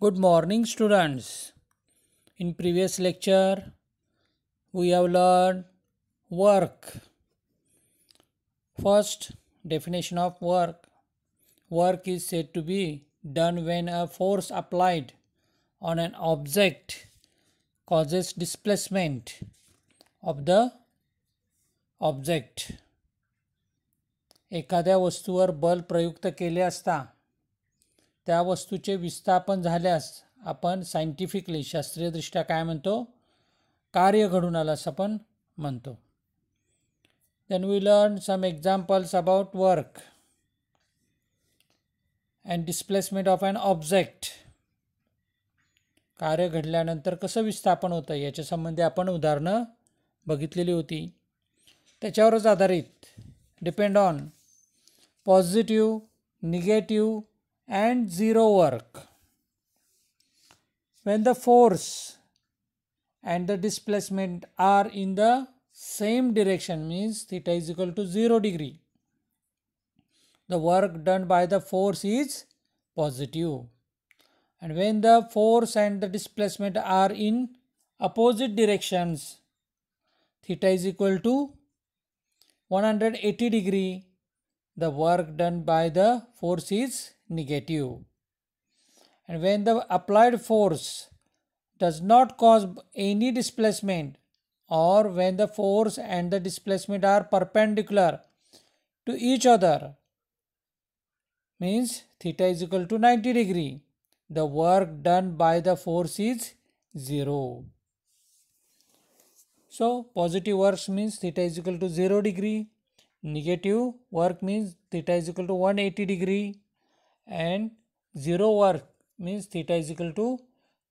good morning students in previous lecture we have learned work first definition of work work is said to be done when a force applied on an object causes displacement of the object. एखाद्या वस्तूवर बल प्रयुक्त केले असता त्या वस्तूचे विस्थापन झाल्यास आपण सायंटिफिकली शास्त्रीयदृष्ट्या काय म्हणतो कार्य घडून असं आपण म्हणतो then we learn some examples about work and displacement of an object कार्य घडल्यानंतर कसं विस्थापन होतं याच्या संबंधी आपण उदाहरणं बघितलेली होती त्याच्यावरच आधारित depend on positive negative and zero work. When the force and the displacement are in the same direction means theta is equal to 0 degree. The work done by the force is positive. And when the force and the displacement are in opposite directions, theta is equal to 180 degree. The work done by the force is negative. And when the applied force does not cause any displacement or when the force and the displacement are perpendicular to each other means theta is equal to 90 degree the work done by the force is 0 so positive work means theta is equal to 0 degree negative work means theta is equal to 180 degree and 0 work means theta is equal to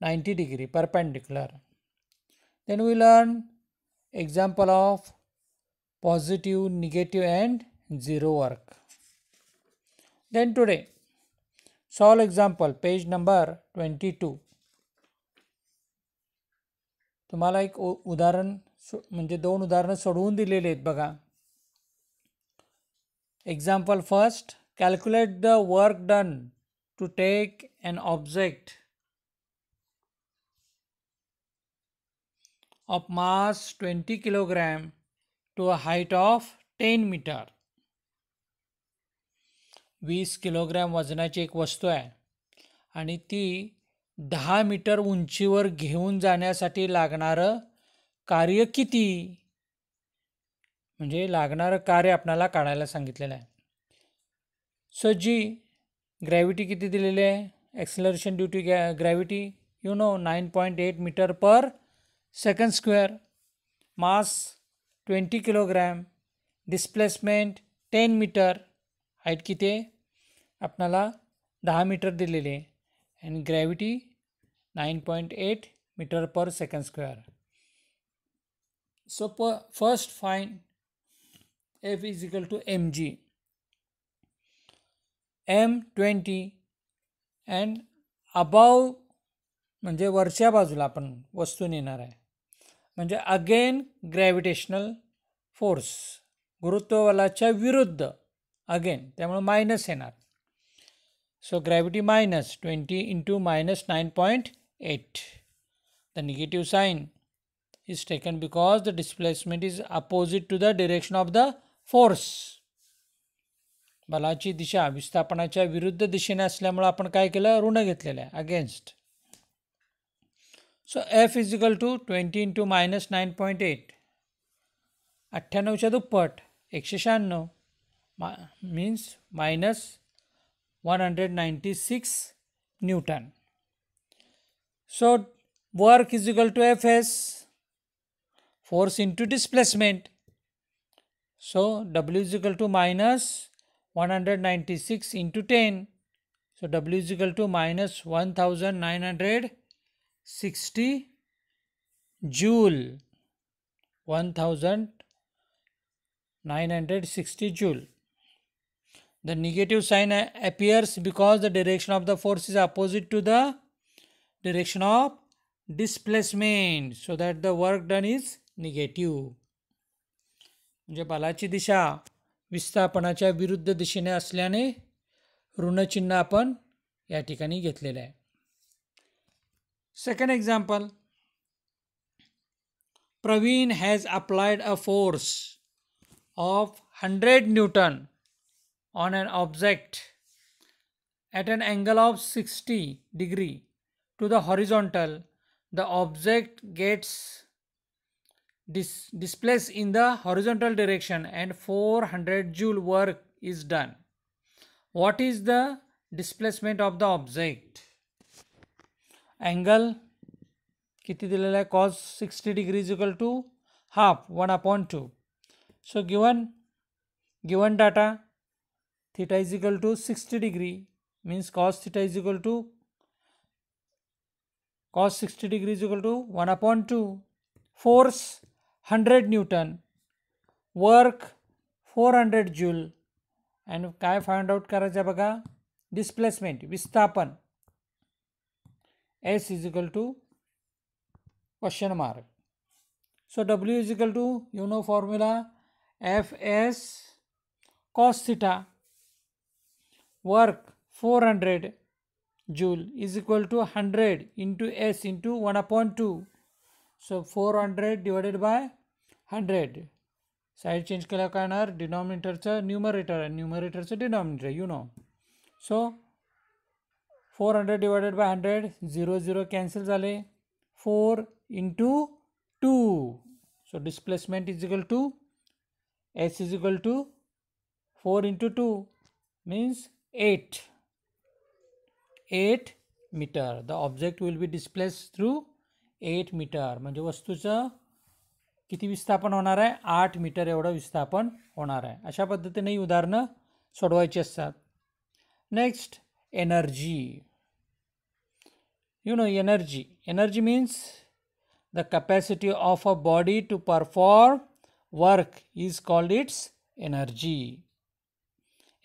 90 degree perpendicular. Then we learn example of positive, negative and 0 work. Then today solve example page number 22. तुम्हाला एक उदाहरण म्हणजे दोन उदाहरणं सोडवून दिलेली आहेत बघा example first calculate the work done to take an object of mass 20 kilogram to a height of 10 meter. 20 kilogram वजनाची एक वस्तू आहे आणि ती दहा मीटर उंचीवर घेऊन जाण्यासाठी लागणारं कार्य किती म्हणजे लागणारं कार्य आपणाला काढायला सांगितलेलं आहे सो जी ग्रॅव्हिटी किती दिलेले आहे ॲक्सिलरेशन ड्यू टू गॅ gravity you know nine point eight metre per second square mass twenty kilogram displacement ten metre height किती आहे आपणाला दहा मीटर दिलेले and gravity nine point eight metre per second square so प first find F is equal to M G एम20 and above म्हणजे वरच्या बाजूला आपण वस्तू नेणार आहे म्हणजे अगेन ग्रॅव्हिटेशनल फोर्स गुरुत्वबलाच्या विरुद्ध अगेन त्यामुळे मायनस येणार so gravity minus twenty into minus nine point eight the negative sign is taken because the displacement is opposite to the direction of the force बलाची दिशा विस्थापनाच्या विरुद्ध दिशेने असल्यामुळं आपण काय केलं ऋण घेतलेलं आहे against so F is equal to twenty into minus nine point eight अठ्ठ्याण्णवच्या दुप्पट एकशे शहाण्णव मा means minus one hundred ninety six newton so work is equal to F S force into displacement so W is equal to minus 196 into 10. So W is equal to minus 1960 joule. 1960 joule. The negative sign appears because the direction of the force is opposite to the direction of displacement. So that the work done is negative. म्हणजे बलाची दिशा विस्थापनाच्या विरुद्ध दिशेने असल्याने ऋणचिन्ह आपण या ठिकाणी घेतलेलं आहे second example Praveen has applied a force of hundred newton on an object at an angle of sixty degree to the horizontal the object gets dis in the horizontal direction and 400 joule work is done. What is the displacement of the object? Angle kiti cos 60 degree equal to half 1 upon 2. So given given data theta is equal to 60 degree means cos theta is equal to cos 60 degree is equal to 1 upon 2 force 100 newton work 400 joule and I find out karacha baga displacement vistapan s is equal to question mark so w is equal to you know formula fs cos theta work 400 joule is equal to 100 into s into 1 upon 2 so 400 divided by hundred side change केल्या काय डिनॉमिनेटरचं numerator आणि न्युमरेटरचं denominator you know so four hundred divided by hundred zero zero cancel झाले four into two so displacement is equal to S is equal to four into two means eight eight metre the object will be displace through eight metre म्हणजे वस्तूचं किती विस्थापन होणार आहे आठ metre एवढं विस्थापन होणार आहे अशा पद्धतीने ही उदाहरणं सोडवायची असतात next energy you know energy energy means the capacity of a body to perform work is called its energy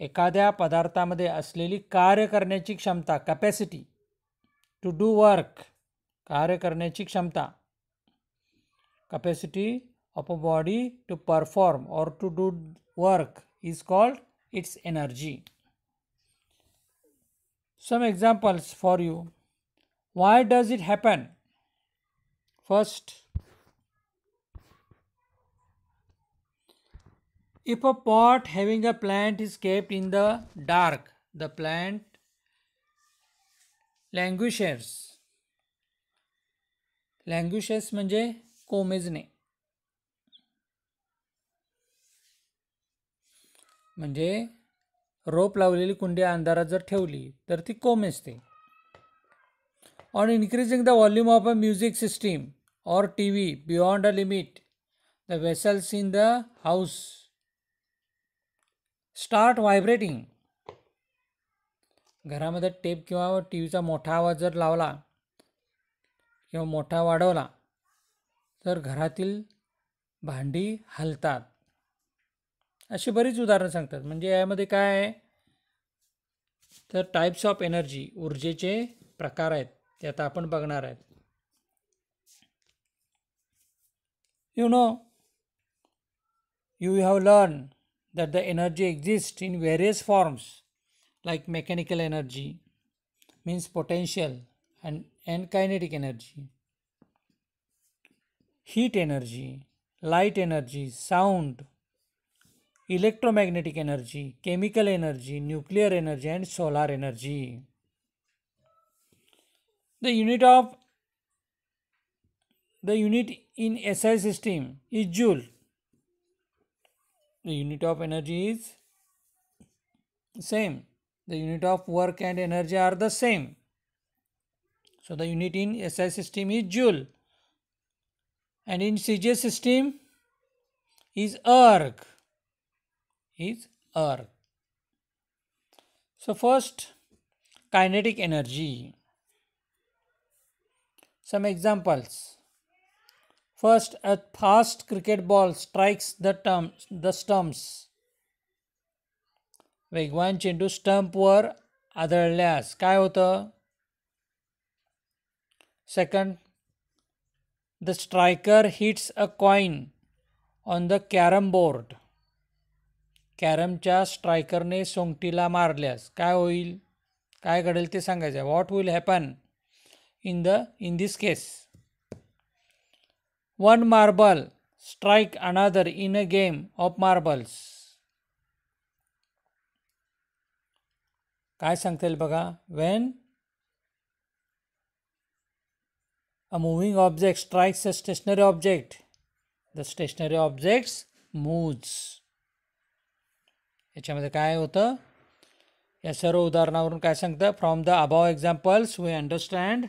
एखाद्या पदार्थामध्ये असलेली कार्य करण्याची क्षमता कॅपॅसिटी टू डू वर्क कार्य करण्याची क्षमता capacity of a body to perform or to do work is called its energy. Some examples for you. Why does it happen? First, if a pot having a plant is kept in the dark, the plant languishes. languishes means. कोमेजणे म्हणजे रोप लावलेली कुंडी अंधारात जर ठेवली तर ती कोमेजते on increasing the volume of a music system or T V beyond a limit the vessels in the house start vibrating घरामध्ये टेप किंवा टी व्हीचा मोठा आवाज जर लावला किंवा मोठा वाढवला तर घरातील भांडी हलतात अशी बरीच उदाहरणं सांगतात म्हणजे यामध्ये काय आहे तर टाईप्स ऑफ एनर्जी ऊर्जेचे प्रकार आहेत ते आता आपण बघणार आहेत you know you have learn that the energy exist in various forms like mechanical energy means potential and and kinetic energy heat energy, light energy, sound, electromagnetic energy, chemical energy, nuclear energy, and solar energy. The unit of the unit in SI system is joule. The unit of energy is same. The unit of work and energy are the same. So the unit in SI system is joule and in CGS system is erg is erg so first kinetic energy some examples first a fast cricket ball strikes the term the stumps वेगवान stump स्टंपवर other less. होतं Second. The striker hits a coin on the carrom board कॅरमच्या स्ट्रायकरने सोंगटीला मारल्यास काय होईल काय घडेल ते सांगायचं what will happen in the in this case one marble strike another in a game of marbles काय सांगता येईल बघा when A moving object strikes a stationary object. The stationary object moves. याच्यामध्ये काय होतं या सर्व उदाहरणावरून काय सांगतं from the above examples we understand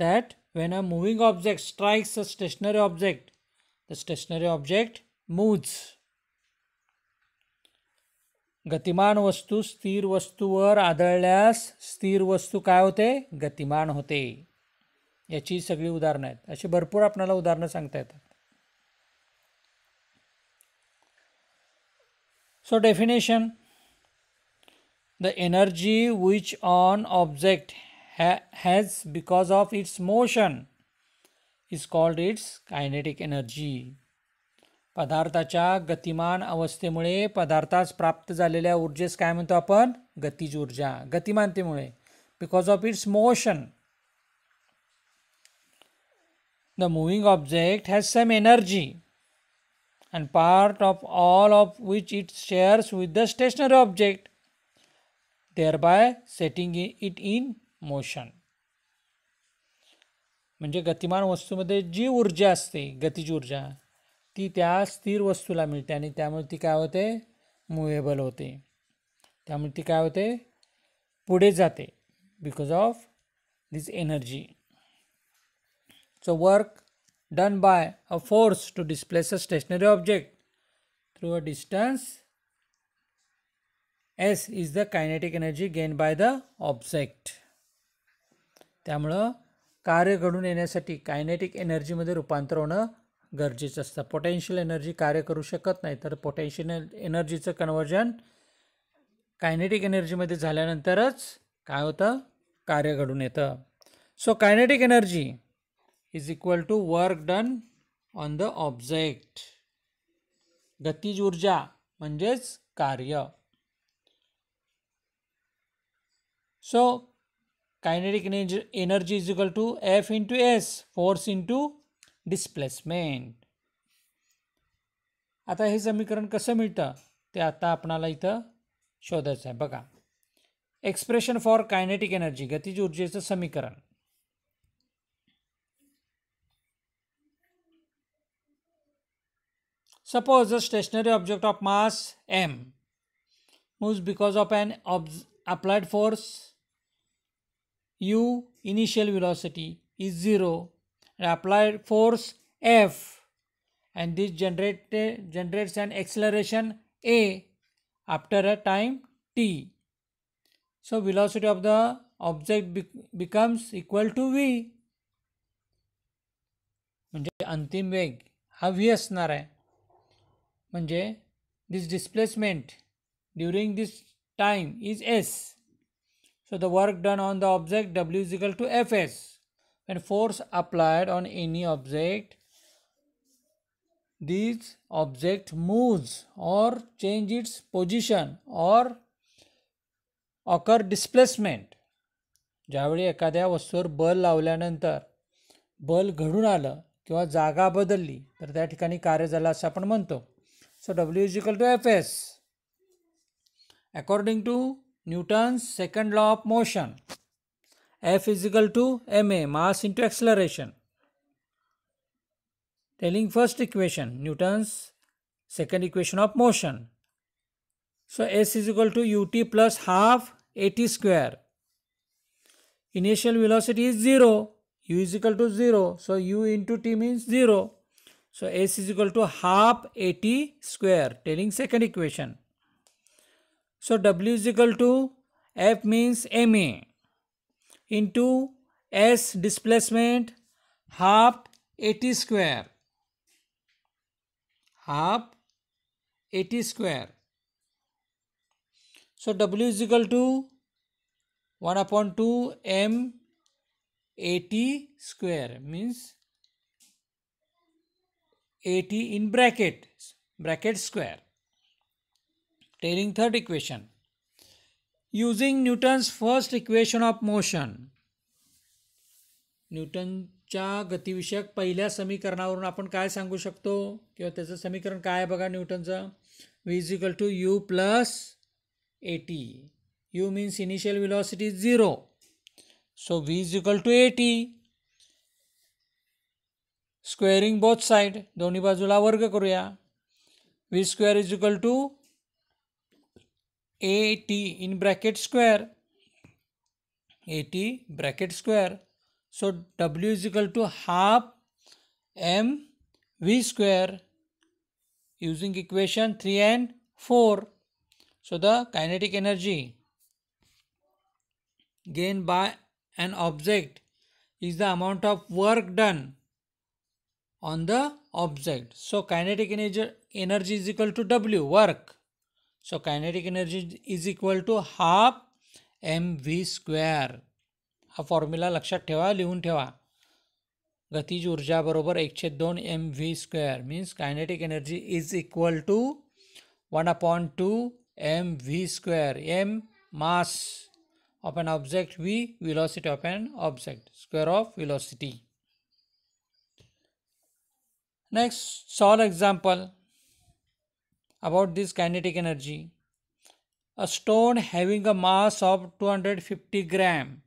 that when a moving object strikes a stationary object, the stationary object moves. गतिमान वस्तू स्थिर वस्तूवर आदळल्यास स्थिर वस्तू काय होते गतिमान होते याची सगळी उदाहरणं आहेत असे भरपूर आपल्याला उदाहरणं सांगता येतात so definition the energy which on object हॅ has because of its motion is called its kinetic energy पदार्थाच्या गतिमान अवस्थेमुळे पदार्थास प्राप्त झालेल्या ऊर्जेस काय म्हणतो आपण गतिज ऊर्जा गतिमानतेमुळे because of its motion the moving object has some energy and part of all of which it shares with the stationary object thereby setting it in motion म्हणजे गतिमान वस्तूमध्ये जी ऊर्जा असते गतिज ऊर्जा ती त्या स्थिर वस्तूला मिळते आणि त्यामुळे ती काय होते मुवेबल होते त्यामुळे ती काय होते पुढे जाते because of this energy so work done by a force to displace a stationary object through a distance S is the kinetic energy gain by the object त्यामुळं कार्य घडून येण्यासाठी कायनेटिक एनर्जीमध्ये रूपांतर होणं गरजेचं असतं पोटेन्शियल एनर्जी कार्य करू शकत नाही तर पोटेन्शियल एनर्जीचं कन्वर्जन कायनेटिक एनर्जीमध्ये झाल्यानंतरच काय होतं कार्य घडून येतं so kinetic energy is equal to work done on the object गतिज ऊर्जा म्हणजेच कार्य so kinetic energy is equal to F into S force into displacement आता हे समीकरण कस मिलत तो आता अपना इत शोधा है बगा एक्सप्रेशन फॉर काइनेटिक एनर्जी गतिज ऊर्जे समीकरण suppose a stationary object of mass M move because of an applied force U initial velocity is zero Apply force F and this generate, generates an acceleration A after a time t. So velocity of the object becomes equal to V. Antim veg how yes Manje this displacement during this time is S. So the work done on the object W is equal to Fs. when force applied on any object this object moves or change its position or occur displacement ज्यावेळी एखाद्या वस्तूवर बल लावल्यानंतर बल घडून आलं किंवा जागा बदलली तर त्या ठिकाणी कार्य झालं असं आपण म्हणतो so W is equal to F S according to Newton's second law of motion F is equal to ma, mass into acceleration. Telling first equation, Newton's second equation of motion. So S is equal to ut plus half at square. Initial velocity is 0, u is equal to 0, so u into t means 0. So S is equal to half at square, telling second equation. So W is equal to F means ma into s displacement half 80 square half 80 square so w is equal to 1 upon 2 m 80 square means 80 in bracket bracket square tailing third equation using Newton's first equation of motion न्यूटनच्या गतिविषयक पहिल्या समीकरणावरून आपण काय सांगू शकतो किंवा त्याचं समीकरण काय आहे बघा न्यूटनचं V is equal to U plus A T U means initial velocity zero so V is equal to A T squaring both side दोन्ही बाजूला वर्ग करूया V square is equal to AT in bracket square. AT bracket square. So W is equal to half M V square using equation 3 and 4. So the kinetic energy gained by an object is the amount of work done on the object. So kinetic energy is equal to W work. So kinetic energy is equal to half M V square हा formula लक्षात ठेवा लिहून ठेवा गतिज ऊर्जाबरोबर एकशे दोन M V square means kinetic energy is equal to one upon two M V square M mass of an object V velocity of an object square of velocity next solved example about this kinetic energy. A stone having a mass of 250 gram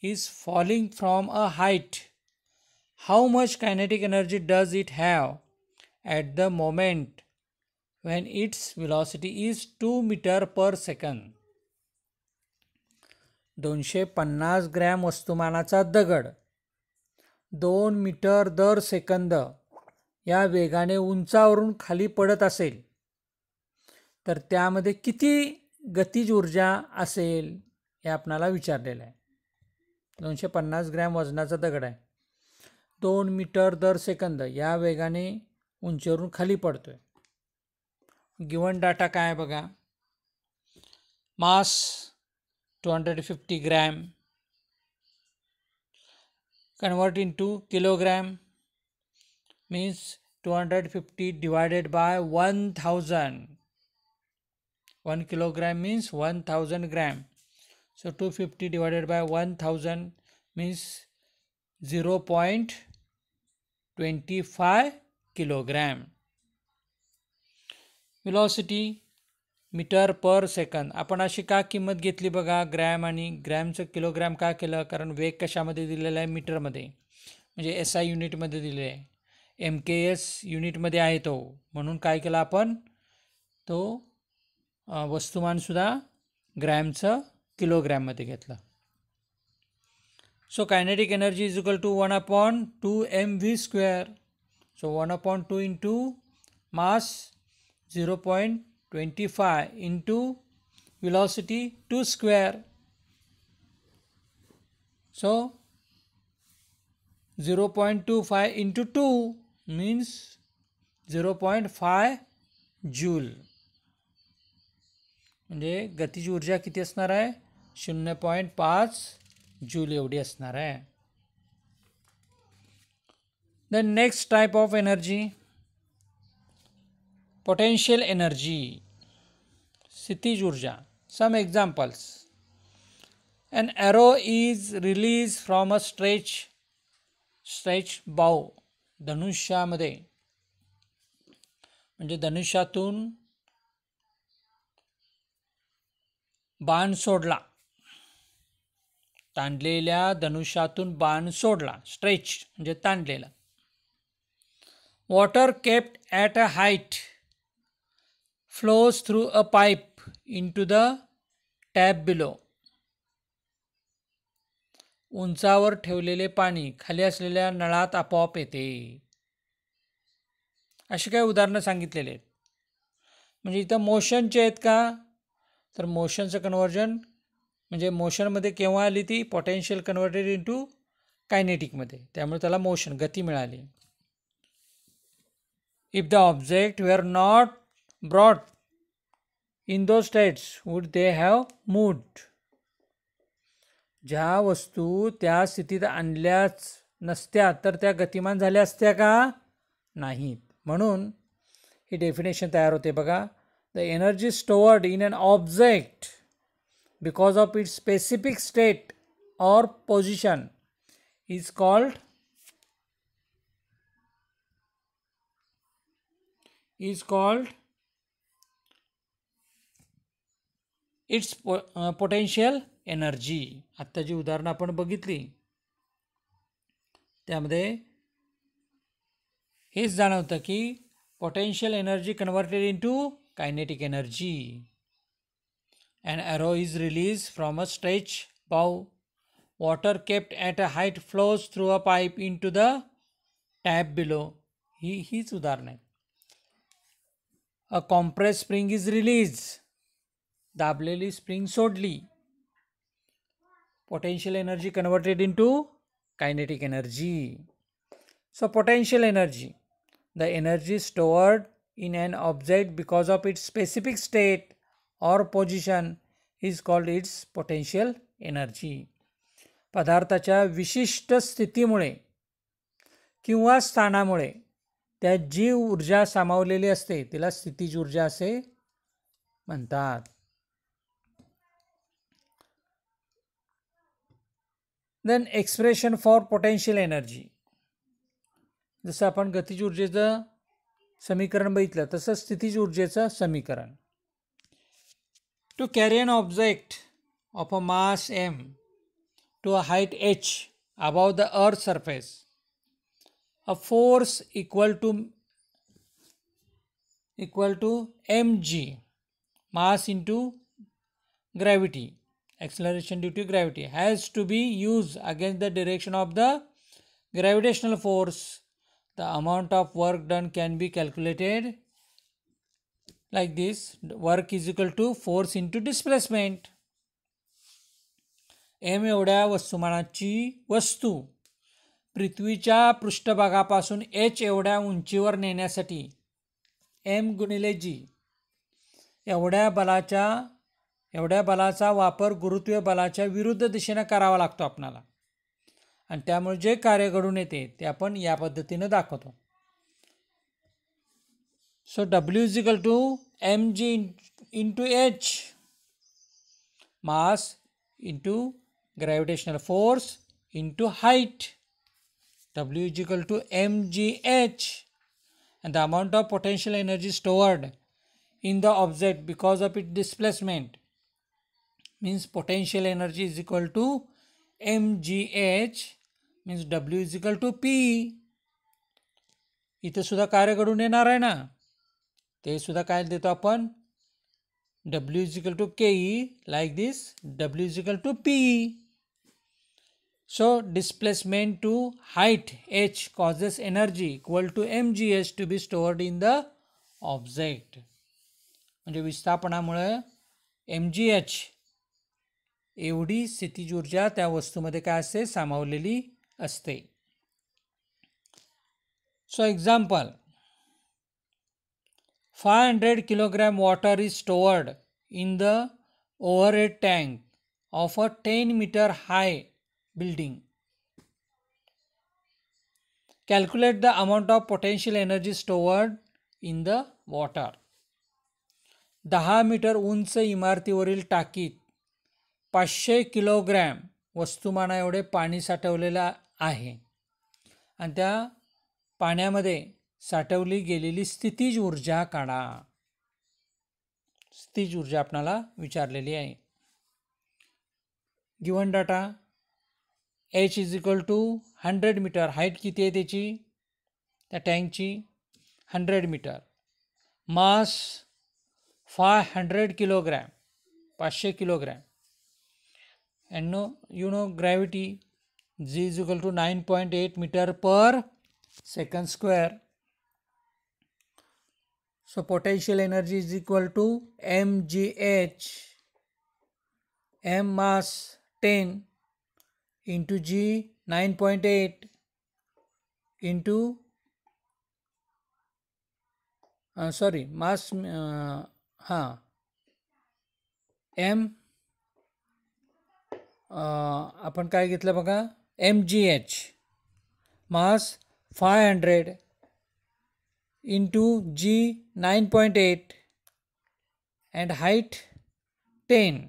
is falling from a height. How much kinetic energy does it have at the moment when its velocity is 2 meter per second? 250 पन्नास gram वस्तुमानाचा दगड दोन metre दर second या वेगाने उंचावरून खाली पडत असेल तर त्यामध्ये किती गतिज ऊर्जा असेल हे आपणाला विचारलेलं आहे दोनशे पन्नास ग्रॅम वजनाचा दगड आहे दोन मीटर दर सेकंद या वेगाने उंचीवरून खाली पडतो आहे गिवन डाटा काय आहे बघा mass two hundred fifty gram convert into kilogram means two hundred fifty divided by one thousand one one kilogram means thousand gram so two fifty divided by one thousand means zero point twenty five kilogram velocity metre per second आपण अशी का किंमत घेतली बघा gram आणि ग्रॅमचं kilogram का केलं कारण वेग कशामध्ये दिलेला आहे मीटरमध्ये म्हणजे एस आय युनिटमध्ये दिले आहे एम के एस युनिटमध्ये आहे तो म्हणून काय केला आपण तो वस्तुमानसुद्धा ग्रॅमचं किलोग्रॅममध्ये घेतलं so kinetic energy is equal to one upon two M V square so one upon two into mass zero point twenty five into velocity two square so zero point two five into two means zero point five joule म्हणजे गतीची ऊर्जा किती असणार आहे शून्य point पाच joule एवढी असणार आहे the next type of energy potential energy स्थितीज ऊर्जा some examples an arrow is release from a stretch stretch bow धनुष्यामध्ये म्हणजे धनुष्यातून बाण सोडला ताणलेल्या धनुष्यातून बाण सोडला स्ट्रेच म्हणजे ताणलेला water kept at a height flows through a pipe into the tap below उंचावर ठेवलेले पाणी खाली असलेल्या नळात आपोआप येते असे काही उदाहरणं सांगितलेले आहेत म्हणजे इथं मोशनचे आहेत का तर मोशनचं कन्व्हर्जन म्हणजे मोशनमध्ये केव्हा आली ती पोटेन्शियल कन्वर्टेड इंटू कायनेटिकमध्ये त्यामुळे त्याला मोशन गती मिळाली if the object we are not brought in those states would they have moved ज्या वस्तू त्या स्थितीत आणल्याच नसत्या तर त्या गतिमान झाल्या असत्या का नाहीत म्हणून ही डेफिनेशन तयार होते बघा the energy stored in an object because of its specific state or position is called is called its potential energy आत्ता जी उदाहरणं आपण बघितली त्यामध्ये हेच जाणवतं की potential energy converted into kinetic energy. An arrow is released from a stretch bow. Water kept at a height flows through a pipe into the tap below. He हीच उदाहरण A compressed spring is released. Release spring spring सोडली potential energy converted into kinetic energy. So potential energy, the energy stored in an object because of its specific state or position is called its potential energy पदार्थाच्या विशिष्ट स्थितीमुळे किंवा स्थानामुळे त्या जी ऊर्जा सामावलेली असते तिला स्थितीज ऊर्जा असे म्हणतात then expression for potential energy जसं आपण गतिज ऊर्जेचं समीकरण बघितलं तसंच स्थितीज ऊर्जेचं समीकरण to carry an object of a mass M to a height H above the earth surface a force equal to equal to M G mass into gravity acceleration due to gravity has to be use against the direction of the gravitational force the amount of work done can be calculated like this work is equal to force into displacement M एवढ्या वस्तुमानाची वस्तू पृथ्वीच्या पृष्ठभागापासून H एवढ्या उंचीवर नेण्यासाठी M गुणिले जी एवढ्या बलाच्या एवढ्या बलाचा वापर गुरुत्वीय बलाच्या विरुद्ध दिशेने करावा लागतो आपणाला आणि त्यामुळे जे कार्य घडून येते ते आपण या पद्धतीनं दाखवतो so W is equal to M G in into H mass into gravitational force into height W is equal to M G H and the amount of potential energy stored in the object because of it displacement means potential energy is equal to M G H means W is equal to P इथंसुद्धा सुद्धा कार्य घडून येणार आहे ना ते सुद्धा काय देतो आपण W is equal to K E like this W is equal to P so displacement to height H causes energy equal to M G H to be stored in the object म्हणजे विस्थापनामुळं एम जी एच एवढी स्थितीज ऊर्जा त्या वस्तूमध्ये काय असते सामावलेली असते so example five hundred kilogram water is stored in the overhead tank of a ten metre high building calculate the amount of potential energy stored in the water दहा मीटर उंच इमारतीवरील टाकीत पाचशे किलोग्रॅम वस्तुमाना एवढे पाणी साठवलेला आहे आणि त्या पाण्यामध्ये साठवली गेलेली स्थितीज ऊर्जा काढा स्थितीज ऊर्जा आपणाला विचारलेली आहे given data H is equal to hundred metre height किती आहे त्याची त्या टँकची hundred metre mass five hundred kilogram पाचशे kilogram and no you know gravity G is equal to nine point eight metre per second square so potential energy is equal to M G H M mass ten into G nine point eight into sorry mass हां M आपण काय घेतलं बघा M G H mass five hundred into G nine point eight and height ten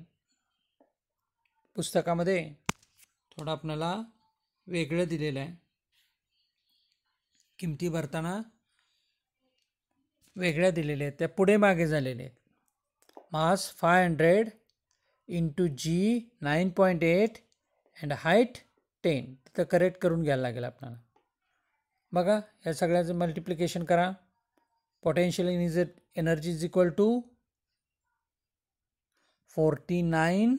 पुस्तकामध्ये थोडं आपल्याला वेगळं दिलेलं आहे किमती भरताना वेगळ्या दिलेल्या आहेत त्या पुढे मागे झालेल्या आहेत mass five hundred into G nine point eight and height ten तथा करेक्ट करूँ घ्यायला अपना आपल्याला बघा या मल्टिप्लिकेशन करा potential in is energy is equal to forty nine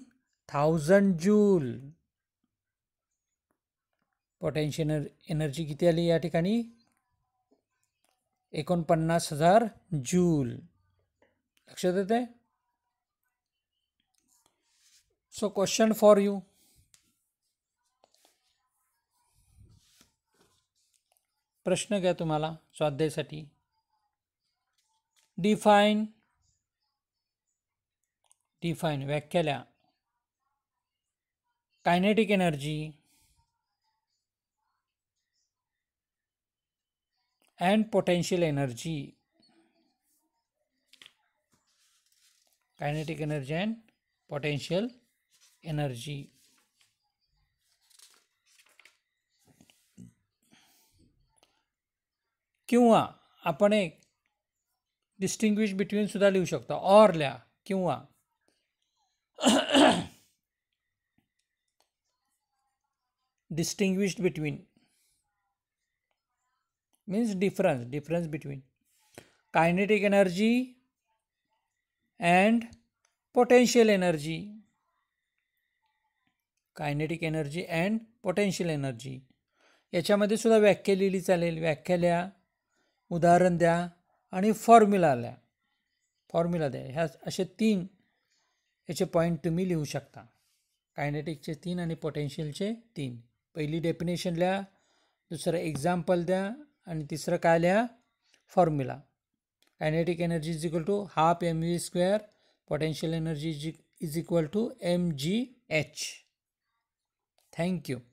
thousand joule potential energy कि आई ये ठिकाणी एकोणपन्नास हजार जूल लक्ष देते सो क्वेश्चन फॉर यू प्रश्न घ्या तुम्हारा स्वाध्यायसाठी डिफाइन डिफाईन व्याख्याल्या kinetic energy and potential energy kinetic energy and potential energy कि आप एक डिस्टिंग्विश बिटवीन लिखू शकता शकतो लिया कि distinguished between means difference difference between kinetic energy and potential energy kinetic energy and potential energy याच्यामध्ये सुधा व्याख्या लिखी चले व्याख्या लिया उदाहरण द्या आणि फॉर्म्युला द्या फॉर्म्युला द्या ह्या असे तीन याचे पॉईंट तुम्ही लिहू शकता कायनेटिकचे तीन आणि पोटेन्शियलचे तीन पहिली डेफिनेशन लिहा दुसरं एक्झाम्पल द्या आणि तिसरं काय लिहा formula kinetic energy is equal to half M V square potential energy is is equal to M G h thank you